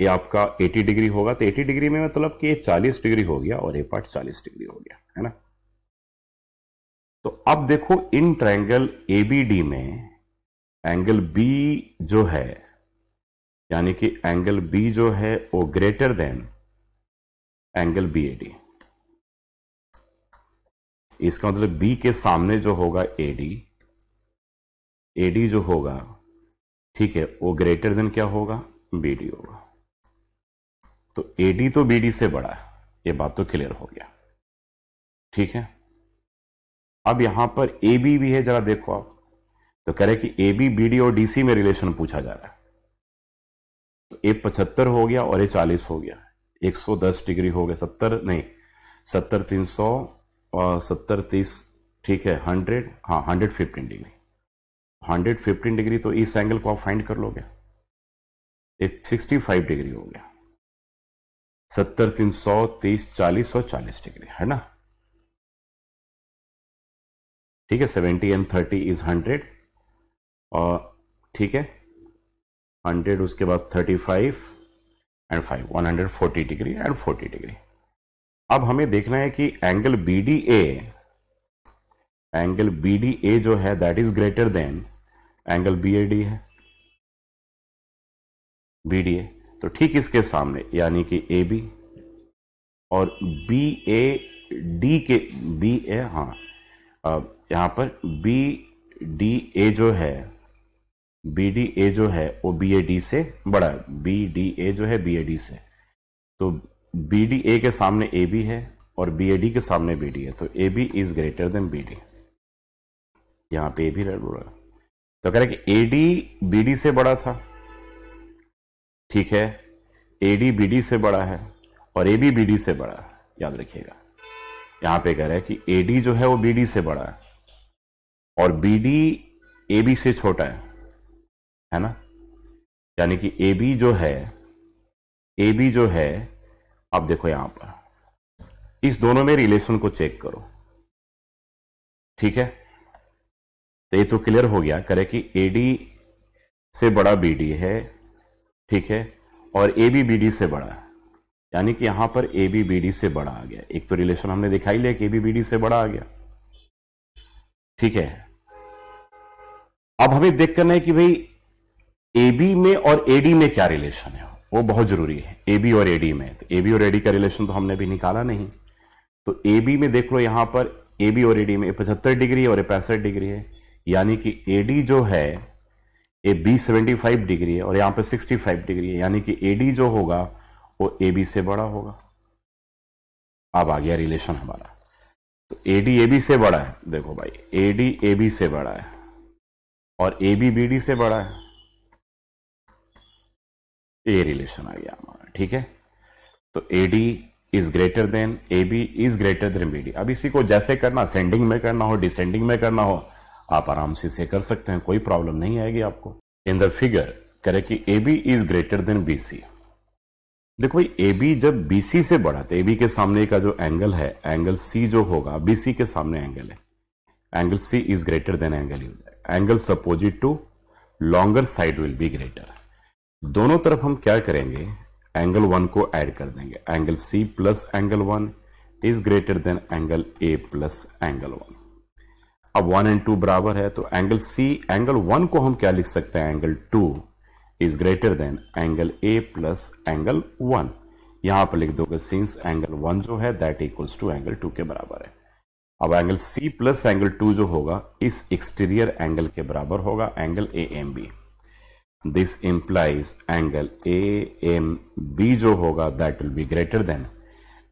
A: ये आपका एटी डिग्री होगा तो एटी डिग्री में मतलब कि ये डिग्री हो गया और ये पार्ट चालीस डिग्री हो गया है ना तो अब देखो इन ट्रायंगल डी में एंगल बी जो है यानी कि एंगल बी जो है वो greater than angle B A D इसका मतलब बी के सामने जो होगा ए डी ए डी जो होगा ठीक है वो ग्रेटर देन क्या होगा बी डी होगा तो ए डी तो बी डी से बड़ा है ये बात तो क्लियर हो गया ठीक है अब यहां पर ए बी भी है जरा देखो आप तो कह रहे कि ए बी बी डी और डी सी में रिलेशन पूछा जा रहा है तो ए पचहत्तर हो गया और ए चालीस हो गया एक सौ दस डिग्री हो गया सत्तर नहीं सत्तर तीन सौ और सत्तर तीस ठीक है हंड्रेड हाँ hundred fifteen degree hundred fifteen degree तो इस एंगल को आप फाइंड कर लोगे एक सिक्सटी फाइव डिग्री हो गया सत्तर तीन सौ तीस चालीस सौ चालीस डिग्री है ना ठीक है seventy and thirty is hundred और ठीक है हंड्रेड उसके बाद thirty five and five one hundred forty degree and forty degree अब हमें देखना है कि angle B D A angle B D A जो है that is greater than angle B A D है बी डी ए तो ठीक इसके सामने यानी कि ए बी और बी ए डी के बी ए हाँ यहां पर बी डी ए जो है बी डी ए जो है वो बी ए डी से बड़ा है बी डी ए जो है बी ए डी से तो बी डी ए के सामने ए बी है और बी ए डी के सामने बी डी है तो A B is greater than B D यहां पे ए भी बोला तो कह रहे कि ए डी बी डी से बड़ा था ठीक है ए डी बी डी से बड़ा है और ए बी बी डी से बड़ा है याद रखिएगा यहां पे कह रहे हैं कि ए डी जो है वो बी डी से बड़ा है और बी डी ए बी से छोटा है है ना यानी कि ए बी जो है ए बी जो है आप देखो यहां पर इस दोनों में रिलेशन को चेक करो ठीक है तो ये तो क्लियर हो गया करे कि एडी से बड़ा बीडी है ठीक है और ए बी बी डी से बड़ा है यानी कि यहां पर ए बी बी डी से बड़ा आ गया एक तो रिलेशन हमने दिखाई लिया कि ए बी बी डी से बड़ा आ गया ठीक है अब हमें देख करना है कि भाई ए बी में और ए डी में क्या रिलेशन है वो बहुत जरूरी है ए बी और ए डी में तो ए बी और ए डी का रिलेशन तो हमने भी निकाला नहीं तो ए बी में देख लो यहां पर ए बी और ए डी में पचहत्तर डिग्री है और पैंसठ डिग्री है यानी कि ए डी जो है A B seventy five degree है और यहां पर सिक्सटी फाइव डिग्री है यानी कि ए डी जो होगा वो ए बी से बड़ा होगा अब आ गया रिलेशन हमारा तो ए डी ए बी से बड़ा है देखो भाई ए डी ए बी से बड़ा है और ए बी बी डी से बड़ा है ये रिलेशन आ गया हमारा ठीक है तो A D is greater than A B is greater than B D अब इसी को जैसे करना सेंडिंग में करना हो डिसेंडिंग में करना हो आप आराम से इसे कर सकते हैं कोई प्रॉब्लम नहीं आएगी आपको इन द फिगर करे कि A B is greater than B C देखो भाई ए बी जब बी सी से बढ़ा तो ए बी के सामने का जो एंगल है एंगल सी जो होगा बी सी के सामने एंगल है angle C is greater than angle U angle opposite to longer side will be greater दोनों तरफ हम क्या करेंगे एंगल वन को ऐड कर देंगे angle C plus angle one is greater than angle A plus angle one अब वन एंड टू बराबर है तो एंगल सी एंगल वन को हम क्या लिख सकते हैं angle two is greater than angle A plus angle one यहां पर लिख दोगे सिंस एंगल वन जो है that equals to angle two के बराबर है अब angle C plus angle two जो होगा इस एक्सटीरियर एंगल के बराबर होगा angle A M B this implies angle A M B जो होगा that will be greater than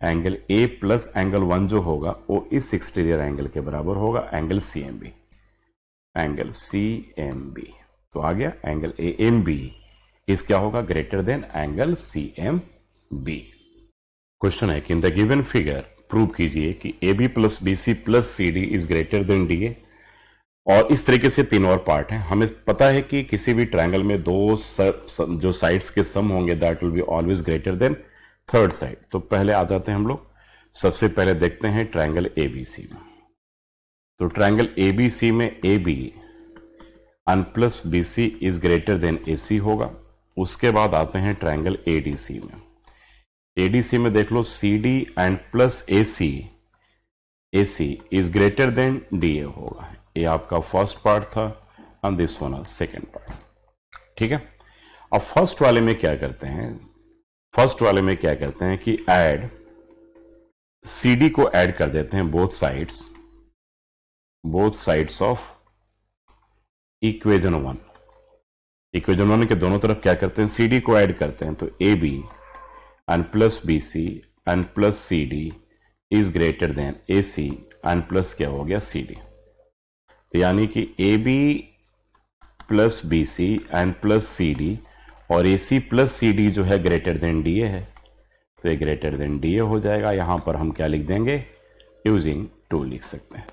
A: angle A plus angle one जो होगा वो इस एक्सटीरियर एंगल के बराबर होगा angle C M B angle C M B तो आ गया एंगल ए एम बी इस क्या होगा greater than angle C M B question है कि in the given figure prove कीजिए कि A B plus B C plus C D is greater than D A और इस तरीके से तीन और पार्ट हैं हमें पता है कि किसी भी ट्रायंगल में दो सर, जो साइड्स के सम होंगे that will be always greater than third side तो पहले आ जाते हैं हम लोग सबसे पहले देखते हैं ट्रायंगल ए बी सी में तो ट्रायंगल ए बी सी में A B and plus B C is greater than A C होगा उसके बाद आते हैं ट्रायंगल ए डी सी में ए डी सी में देख लो C D and plus A C A C is greater than D A होगा ये आपका फर्स्ट पार्ट था and this one second part ठीक है अब फर्स्ट वाले में क्या करते हैं फर्स्ट वाले में क्या करते हैं कि ऐड सीडी को ऐड कर देते हैं both sides both sides of equation one equation one के दोनों तरफ क्या करते हैं सीडी को ऐड करते हैं तो A B and plus B C and plus C D is greater than A C and plus क्या हो गया सी डी तो यानी कि A B plus B C and plus C D और A C plus C D जो है ग्रेटर देन डी ए है तो ये ग्रेटर देन डी ए हो जाएगा यहाँ पर हम क्या लिख देंगे यूजिंग टू लिख सकते हैं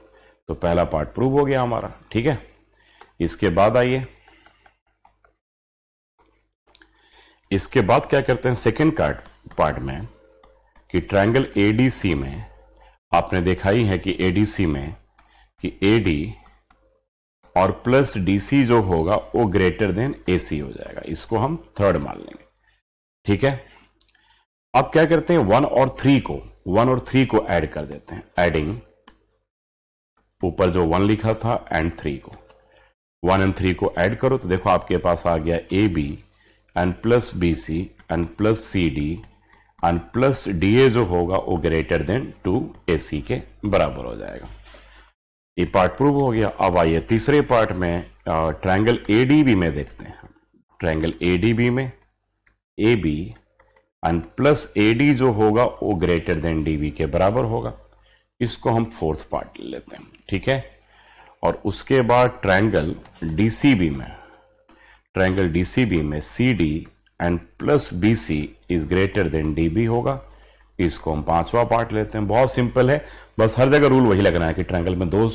A: तो पहला पार्ट प्रूव हो गया हमारा ठीक है इसके बाद आइए इसके बाद क्या करते हैं सेकेंड कार्ड पार्ट में कि ट्रायंगल एडीसी में आपने देखा ही है कि एडीसी में कि एडी और प्लस डीसी जो होगा वो ग्रेटर देन एसी हो जाएगा इसको हम थर्ड मान लेंगे ठीक है अब क्या करते हैं वन और थ्री को वन और थ्री को ऐड कर देते हैं एडिंग ऊपर जो वन लिखा था एंड थ्री को वन एंड थ्री को ऐड करो तो देखो आपके पास आ गया A B and plus B C and plus C D and plus D A जो होगा वो greater than two A C के बराबर हो जाएगा ये पार्ट प्रूव हो गया अब आइए तीसरे पार्ट में ट्रायंगल ए डी बी में देखते हैं ट्रायंगल ए डी बी में A B and plus A D जो होगा वो ग्रेटर देन डी बी के बराबर होगा इसको हम फोर्थ पार्ट ले लेते हैं ठीक है और उसके बाद ट्रायंगल डी सी बी में ट्रायंगल डी सी बी में C D and plus B C is greater than D B होगा इसको हम पांचवा पार्ट लेते हैं बहुत सिंपल है बस हर जगह रूल वही लगना है कि ट्रायंगल में दो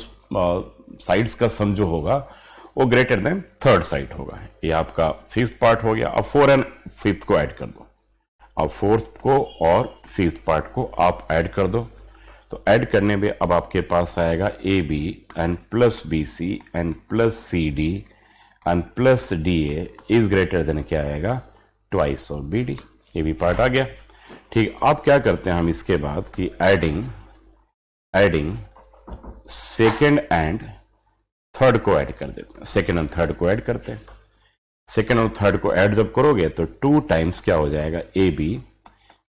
A: साइड्स uh, का सम जो होगा वो ग्रेटर देन थर्ड साइड होगा ये आपका फिफ्थ पार्ट हो गया अब फोर एंड फिफ्थ को ऐड कर दो अब फोर्थ को और फिफ्थ पार्ट को आप ऐड कर दो तो ऐड करने में अब आपके पास आएगा A B and plus B C and plus C D and plus D A is greater than क्या आएगा ट्वाइस ऑफ बी डी ये भी पार्ट आ गया ठीक अब क्या करते हैं हम इसके बाद कि adding adding second and third को ऐड कर देते हैं सेकेंड एंड थर्ड को ऐड करते हैं सेकेंड और थर्ड को ऐड जब करोगे तो टू टाइम्स क्या हो जाएगा A B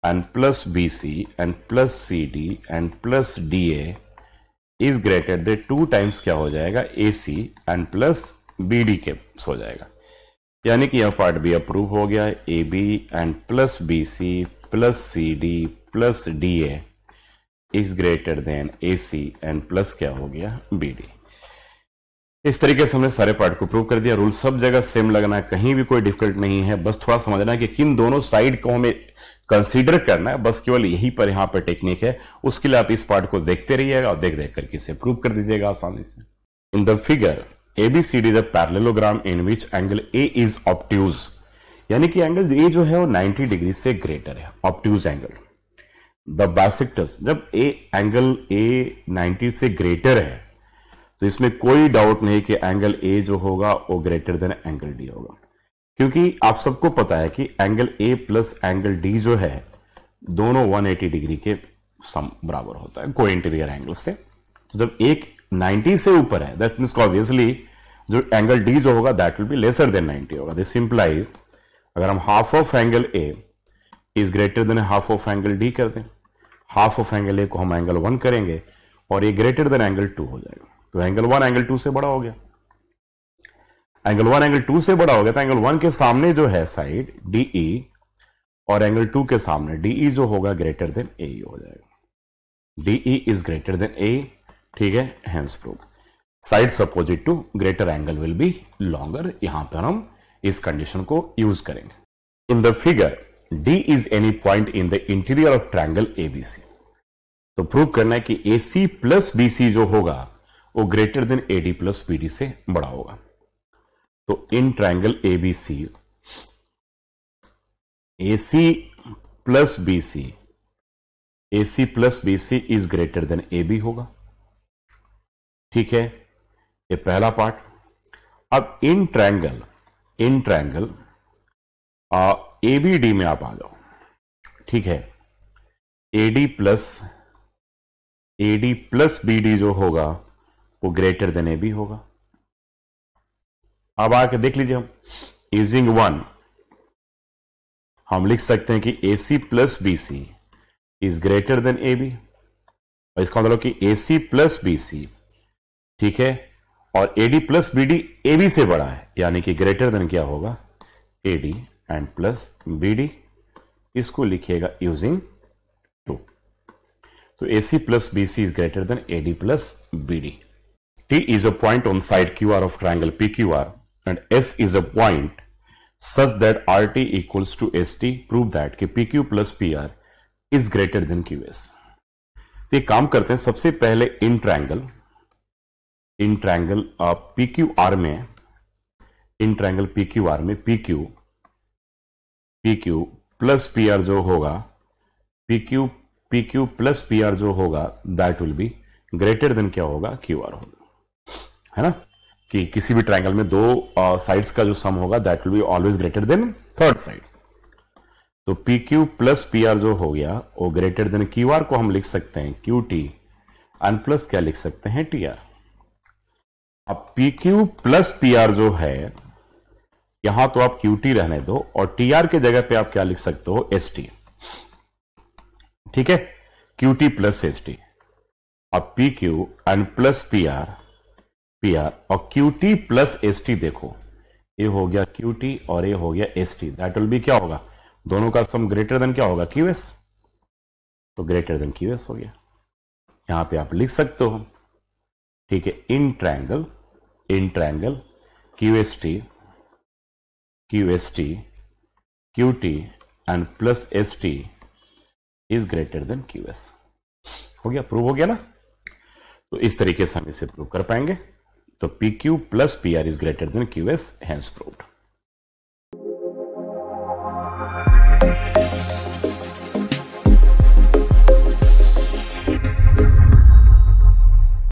A: and plus B C and plus C D and plus D A is greater than two times क्या हो जाएगा A C and plus B D के हो जाएगा यानी कि यह पार्ट भी अप्रूव हो गया A B and plus B C plus C D plus D A is greater than A C and plus क्या हो गया बी डी इस तरीके से हमने सारे पार्ट को प्रूव कर दिया रूल सब जगह सेम लगना है कहीं भी कोई डिफिकल्ट नहीं है बस थोड़ा समझना है कि किन दोनों साइड को हमें कंसीडर करना है बस केवल यही पर यहां पर टेक्निक है उसके लिए आप इस पार्ट को देखते रहिएगा और देख देख करके इसे प्रूव कर दीजिएगा आसानी से in the figure A B C D the parallelogram in which angle A is obtuse यानी कि एंगल ए जो है वो 90 डिग्री से ग्रेटर है ऑप्ट्यूज एंगल द बाइसेक्टर्स जब ए एंगल ए 90 से ग्रेटर है तो इसमें कोई डाउट नहीं कि एंगल ए जो होगा वो ग्रेटर देन एंगल डी होगा क्योंकि आप सबको पता है कि angle A plus angle D जो है दोनों 180 डिग्री के सम बराबर होता है को इंटीरियर एंगल से तो जब एक 90 से ऊपर है दैट मीन्स ऑब्वियसली जो एंगल डी जो होगा that will be lesser than 90 होगा दिस इंप्लाइज अगर हम half of angle A is greater than half of angle D कर दें हाफ ऑफ एंगल ए को हम एंगल वन करेंगे और ये ग्रेटर देन एंगल टू हो जाएगा तो एंगल वन एंगल टू से बड़ा हो गया एंगल वन एंगल टू से बड़ा हो गया तो एंगल वन के सामने जो है साइड डी e और एंगल टू के सामने डीई e जो होगा ग्रेटर देन ए हो जाएगा D E is greater than A ठीक है hence proof side opposite to greater angle will be longer यहां पर हम इस कंडीशन को यूज करेंगे in the figure D is any point in the interior of triangle ABC. तो प्रूव करना है कि AC प्लस BC जो होगा वो greater than AD plus BD से बड़ा होगा तो in triangle ABC AC plus BC AC plus BC is greater than AB होगा ठीक है ये पहला पार्ट अब in triangle in triangle A B D में आप आ जाओ ठीक है A D plus A D plus B D जो होगा वो ग्रेटर देन ए बी होगा अब आके देख लीजिए हम यूजिंग वन हम लिख सकते हैं कि A C plus B C is greater than A B और इसका मतलब कि ए सी प्लस बी सी ठीक है और A D plus B D A B से बड़ा है यानी कि ग्रेटर देन क्या होगा A D and plus B D इसको लिखिएगा यूजिंग टू तो A C plus B C is greater than A D plus B D T is a point on side Q R of triangle P Q R and S is a point such that R T equals to S T prove that कि P Q plus P R is greater than Q S तो ये काम करते हैं सबसे पहले in triangle in triangle P Q R में in triangle P Q R में P Q P Q plus P R जो होगा P Q P Q plus P R जो होगा that will be greater than क्या होगा क्यू आर होगा है ना कि किसी भी ट्रायंगल में दो साइड्स uh, का जो सम होगा that will be always greater than third side तो P Q plus P R जो हो गया वो ग्रेटर देन क्यू आर को हम लिख सकते हैं क्यू टी एंड प्लस क्या लिख सकते हैं टी आर अब P Q plus P R जो है यहां तो आप क्यू टी रहने दो और टी आर के जगह पे आप क्या लिख सकते हो एस टी ठीक है Q T plus S T अब P Q and plus P R P R और Q T plus S T देखो ये हो गया क्यू टी और ये हो गया S T that will be क्या होगा दोनों का सम ग्रेटर देन क्या होगा क्यू एस तो ग्रेटर देन क्यू एस हो गया यहां पे आप लिख सकते हो ठीक है in triangle in triangle Q S T QST, QT and plus ST is greater than QS. हो गया प्रूव हो गया ना तो इस तरीके से हम इसे प्रूव कर पाएंगे तो PQ plus PR is greater than QS hence proved.